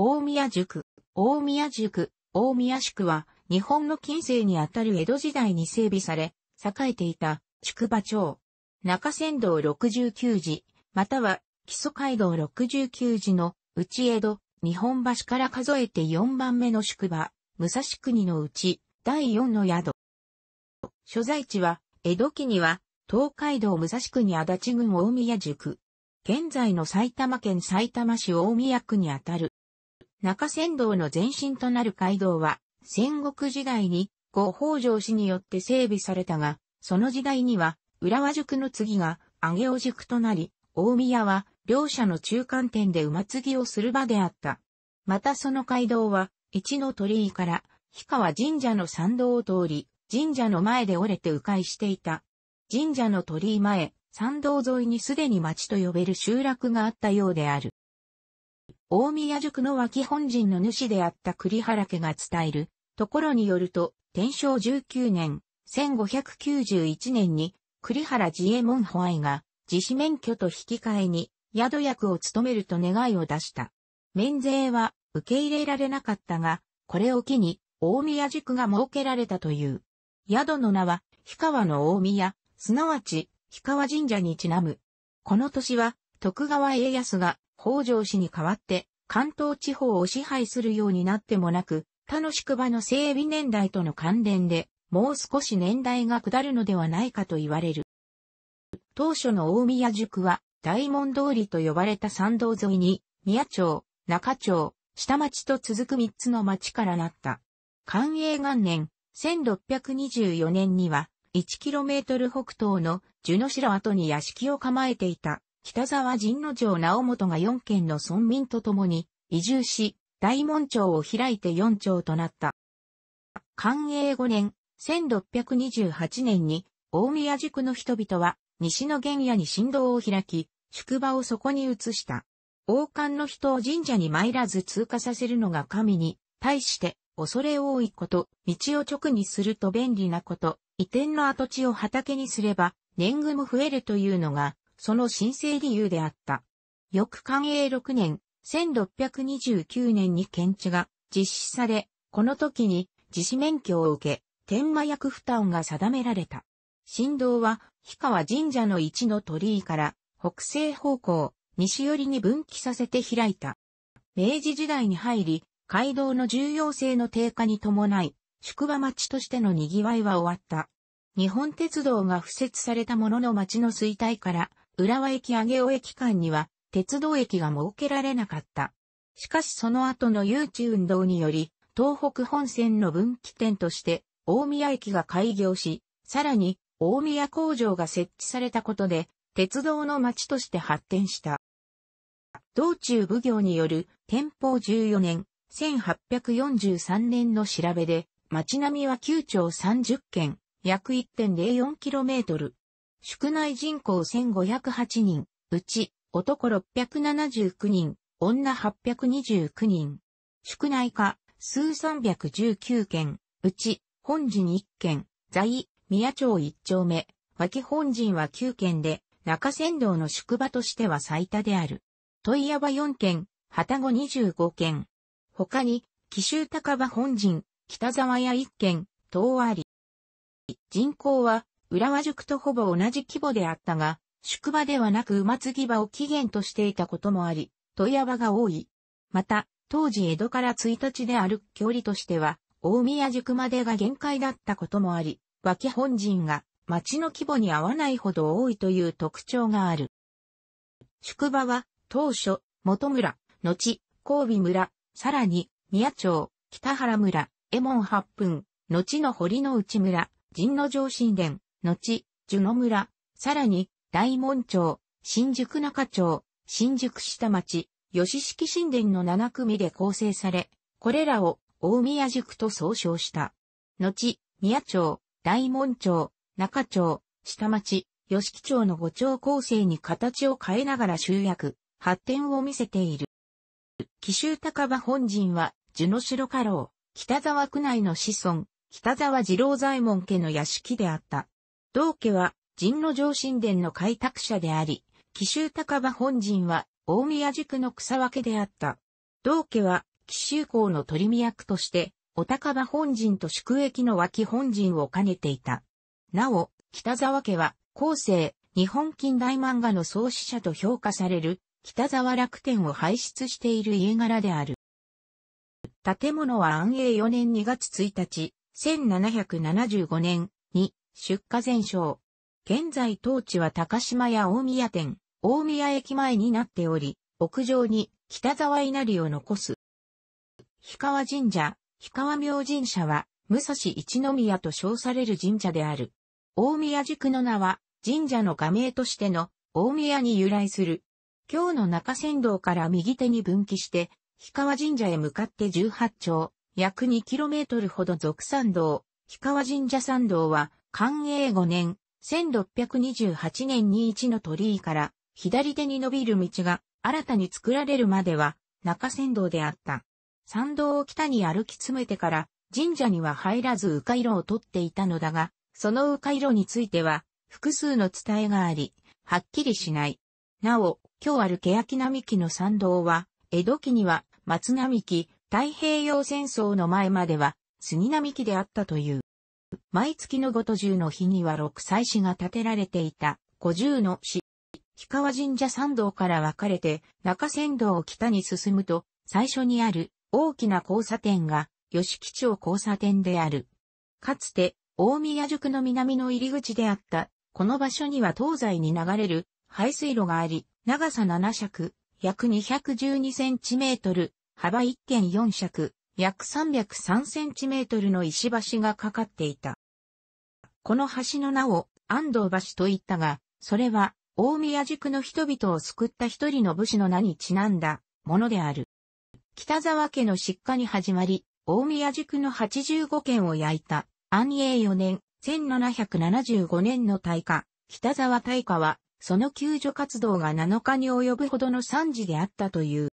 大宮塾、大宮塾、大宮宿は、日本の近世にあたる江戸時代に整備され、栄えていた、宿場町。中山道69時、または、基礎街道69時の、内江戸、日本橋から数えて4番目の宿場、武蔵国のうち、第4の宿。所在地は、江戸期には、東海道武蔵国足立郡大宮宿。現在の埼玉県埼玉市大宮区にあたる。中仙道の前身となる街道は、戦国時代に五北条氏によって整備されたが、その時代には、浦和塾の次が上尾塾となり、大宮は両者の中間点で馬継ぎをする場であった。またその街道は、一の鳥居から、氷川神社の参道を通り、神社の前で折れて迂回していた。神社の鳥居前、参道沿いにすでに町と呼べる集落があったようである。大宮塾の脇本陣の主であった栗原家が伝えるところによると、天正19年、1591年に栗原自衛門保愛が自死免許と引き換えに宿役を務めると願いを出した。免税は受け入れられなかったが、これを機に大宮塾が設けられたという。宿の名は、氷川の大宮、すなわち、氷川神社にちなむ。この年は、徳川家康が北条氏に代わって関東地方を支配するようになってもなく、他の宿場の整備年代との関連で、もう少し年代が下るのではないかと言われる。当初の大宮宿は、大門通りと呼ばれた参道沿いに、宮町、中町、下町と続く三つの町からなった。寛永元年、1624年には、1km 北東の樹の城跡に屋敷を構えていた北沢神野城直元が4県の村民と共に移住し、大門町を開いて4町となった。寛永5年、1628年に、大宮宿の人々は、西の原野に神道を開き、宿場をそこに移した。王冠の人を神社に参らず通過させるのが神に、対して、恐れ多いこと、道を直にすると便利なこと、移転の跡地を畑にすれば、年貢も増えるというのが、その申請理由であった。翌寛永6年、1629年に検知が実施され、この時に自死免許を受け、天満役負担が定められた。振動は、氷川神社の一の鳥居から北西方向、西寄りに分岐させて開いた。明治時代に入り、街道の重要性の低下に伴い、宿場町としての賑わいは終わった。日本鉄道が敷設されたものの町の衰退から、浦和駅上尾駅間には鉄道駅が設けられなかった。しかしその後の誘致運動により、東北本線の分岐点として大宮駅が開業し、さらに大宮工場が設置されたことで、鉄道の街として発展した。道中奉行による天保14年、1843年の調べで、街並みは9町30件、約 1.04km 宿内人口1508人、うち、男679人、女829人。宿内科、数319件、うち、本人1件、在、宮町1丁目、脇本陣は9件で、中山道の宿場としては最多である。問屋は4件、旗子25件。他に、紀州高場本陣、北沢屋1件、東あり。人口は浦和塾とほぼ同じ規模であったが、宿場ではなく馬継ぎ場を起源としていたこともあり、問屋場が多い。また、当時江戸から1日で歩く距離としては、大宮塾までが限界だったこともあり、脇本陣が町の規模に合わないほど多いという特徴がある。宿場は、当初、元村、後、神戸村、さらに、宮町、北原村、江門八分、後の堀の内村、神之城神殿、後、樹野村、さらに、大門町、新宿中町、新宿下町、吉式神殿の7組で構成され、これらを大宮宿と総称した。後、宮町、大門町、中町、下町、吉木町の5町構成に形を変えながら集約、発展を見せている。紀州高場本陣は、樹野城家老、北沢区内の子孫、北沢二郎左衛門家の屋敷であった。道家は、神の上神殿の開拓者であり、紀州高場本陣は、大宮宿の草分けであった。道家は、紀州港の取見役として、お高場本陣と宿駅の脇本陣を兼ねていた。なお、北沢家は、後世、日本近代漫画の創始者と評価される、北沢楽天を輩出している家柄である。建物は安永4年2月1日、1775年に出荷全焼。現在当地は高島屋大宮店、大宮駅前になっており、屋上に北沢稲荷を残す。氷川神社、氷川明神社は、武蔵一宮と称される神社である。大宮宿の名は、神社の画名としての大宮に由来する。今日の中仙道から右手に分岐して、氷川神社へ向かって18丁、約 2km ほど続参道、氷川神社参道は、寛永5年、1628年に一の鳥居から左手に伸びる道が新たに作られるまでは中山道であった。山道を北に歩き詰めてから神社には入らず迂回路を取っていたのだが、その迂回路については複数の伝えがあり、はっきりしない。なお、今日ある欅並木の参道は、江戸期には松並木、太平洋戦争の前までは杉並木であったという。毎月のごと十の日には六祭子が建てられていた五十の市。氷川神社参道から分かれて中山道を北に進むと最初にある大きな交差点が吉木町交差点である。かつて大宮宿の南の入り口であったこの場所には東西に流れる排水路があり、長さ7尺、約212センチメートル、幅1.4尺、約3 0 3トルの石橋がかかっていた。この橋の名を安藤橋と言ったが、それは大宮宿の人々を救った一人の武士の名にちなんだものである。北沢家の失火に始まり、大宮宿の85軒を焼いた安永4年1775年の大火、北沢大火は、その救助活動が7日に及ぶほどの惨事であったという。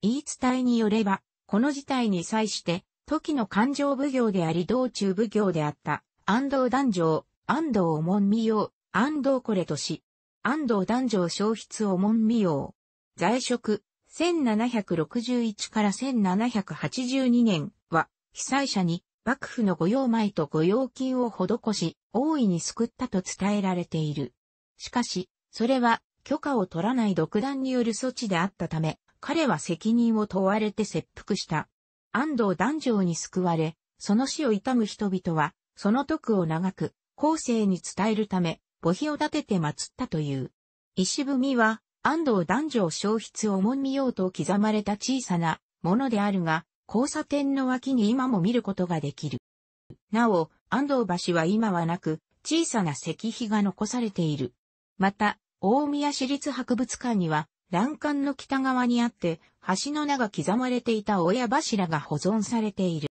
言い伝えによれば、この事態に際して、時の勘定奉行であり道中奉行であった、安藤壇上、安藤お門見よう、安藤これとし、安藤壇上消失お門見よう。在職、1761から1782年は、被災者に幕府の御用米と御用金を施し、大いに救ったと伝えられている。しかし、それは許可を取らない独断による措置であったため、彼は責任を問われて切腹した。安藤男女に救われ、その死を悼む人々は、その徳を長く、後世に伝えるため、墓碑を立てて祀ったという。石踏みは、安藤男女消失を重みようと刻まれた小さなものであるが、交差点の脇に今も見ることができる。なお、安藤橋は今はなく、小さな石碑が残されている。また、大宮市立博物館には、欄干の北側にあって、橋の名が刻まれていた親柱が保存されている。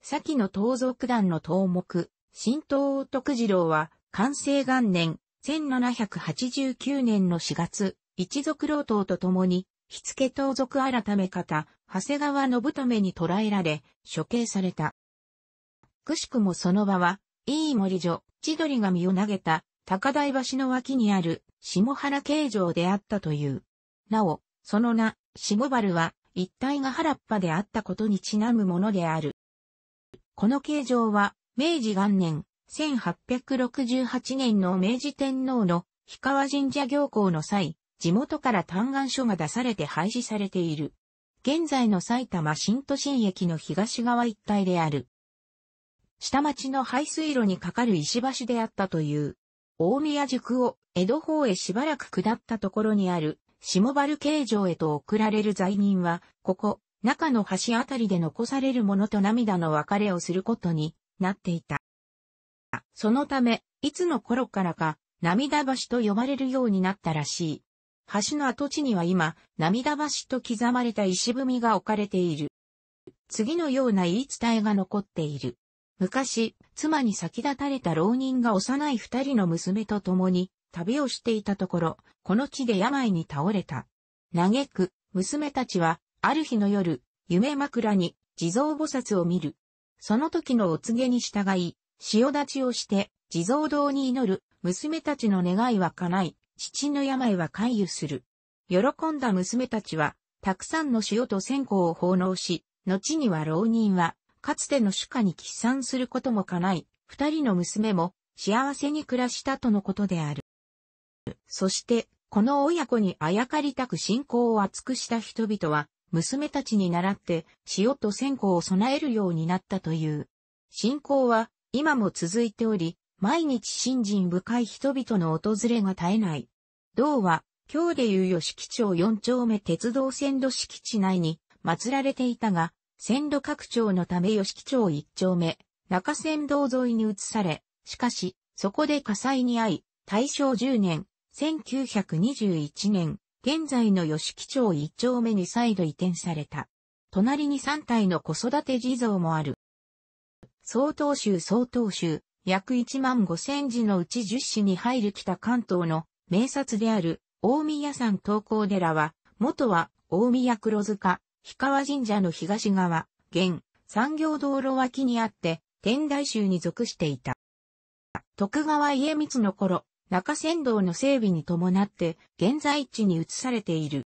先の盗賊団の頭目、新東徳次郎は、完成元年、1789年の4月、一族老頭と共に、火付盗賊改め方、長谷川信留に捕らえられ、処刑された。くしくもその場は、いい森女、千鳥が身を投げた、高台橋の脇にある下原形状であったという。なお、その名、下原は一帯が原っぱであったことにちなむものである。この形状は、明治元年、1868年の明治天皇の氷川神社行行の際、地元から嘆願書が出されて廃止されている。現在の埼玉新都心駅の東側一帯である。下町の排水路に架かる石橋であったという。大宮宿を江戸方へしばらく下ったところにある下原形状へと送られる罪人は、ここ、中の橋あたりで残されるものと涙の別れをすることになっていた。そのため、いつの頃からか、涙橋と呼ばれるようになったらしい。橋の跡地には今、涙橋と刻まれた石踏みが置かれている。次のような言い伝えが残っている。昔、妻に先立たれた浪人が幼い二人の娘と共に旅をしていたところ、この地で病に倒れた。嘆く、娘たちは、ある日の夜、夢枕に地蔵菩薩を見る。その時のお告げに従い、潮立ちをして、地蔵堂に祈る、娘たちの願いは叶い、父の病は回遊する。喜んだ娘たちは、たくさんの塩と線香を奉納し、後には浪人は、かつての主家に帰参することもかない、二人の娘も幸せに暮らしたとのことである。そして、この親子にあやかりたく信仰を厚くした人々は、娘たちに習って塩と線香を備えるようになったという。信仰は今も続いており、毎日信心深い人々の訪れが絶えない。銅は、今日でいう吉木町四丁目鉄道線路敷地内に祀られていたが、線路拡張のため吉木町一丁目、中線道沿いに移され、しかし、そこで火災に遭い、大正10年、1921年、現在の吉木町一丁目に再度移転された。隣に3体の子育て地蔵もある。総統州総統州、約1万5千字のうち10市に入る北関東の名刹である大宮山東高寺は、元は大宮黒塚、氷川神社の東側、現、産業道路脇にあって、天台宗に属していた。徳川家光の頃、中山道の整備に伴って、現在地に移されている。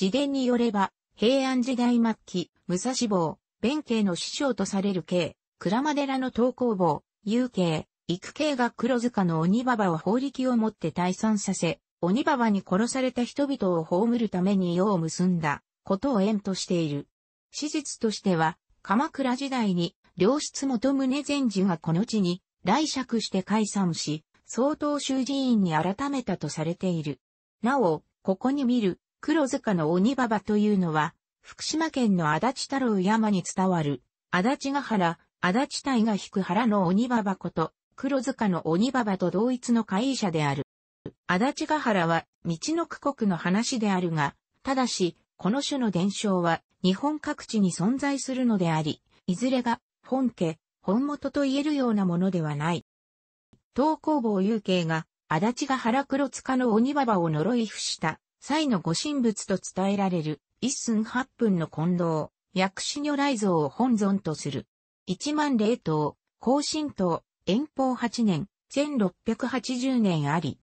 自伝によれば、平安時代末期、武蔵坊、弁慶の師匠とされる慶、倉間寺の東工坊、有慶、育慶が黒塚の鬼馬場を法力を持って退散させ、鬼馬場に殺された人々を葬るために世を結んだ。ことを縁としている。史実としては、鎌倉時代に、良質元宗禅師がこの地に、来釈して解散し、総統州寺院に改めたとされている。なお、ここに見る、黒塚の鬼馬場というのは、福島県の足立太郎山に伝わる、足立ヶ原、足立隊が引く原の鬼馬場こと、黒塚の鬼馬場と同一の会社である。足立ヶ原は、道の区国の話であるが、ただし、この種の伝承は日本各地に存在するのであり、いずれが本家、本元と言えるようなものではない。東工房有形が足立が原黒塚の鬼馬場を呪い伏した際の御神仏と伝えられる一寸八分の近藤、薬師如来像を本尊とする。一万霊刀、高神刀、遠方八年、千六百八十年あり。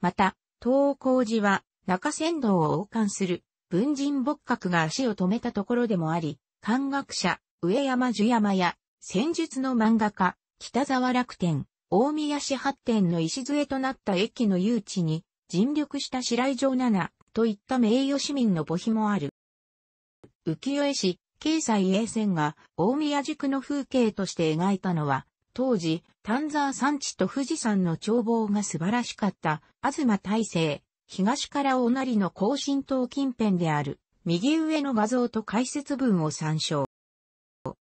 また、東光寺は中山道を王冠する文人牧閣が足を止めたところでもあり、漢学者、上山樹山や、戦術の漫画家、北沢楽天、大宮市発展の礎となった駅の誘致に、尽力した白井城七といった名誉市民の墓碑もある。浮世絵師、経済衛線が大宮宿の風景として描いたのは、当時、丹沢山地と富士山の眺望が素晴らしかった、東大成、東からおなりの更新島近辺である、右上の画像と解説文を参照。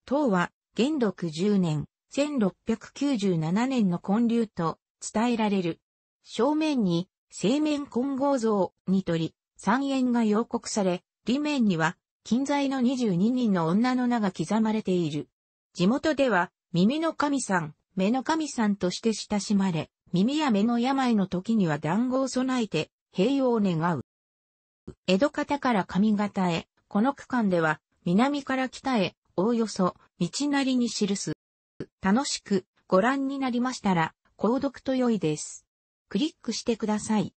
塔は、元禄10年、1697年の建立と伝えられる。正面に、正面混合像にとり、三円が要告され、裏面には、近在の22人の女の名が刻まれている。地元では、耳の神さん、目の神さんとして親しまれ、耳や目の病の時には団子を備えて、平和を願う。江戸方から上方へ、この区間では、南から北へ、おおよそ、道なりに記す。楽しく、ご覧になりましたら、購読と良いです。クリックしてください。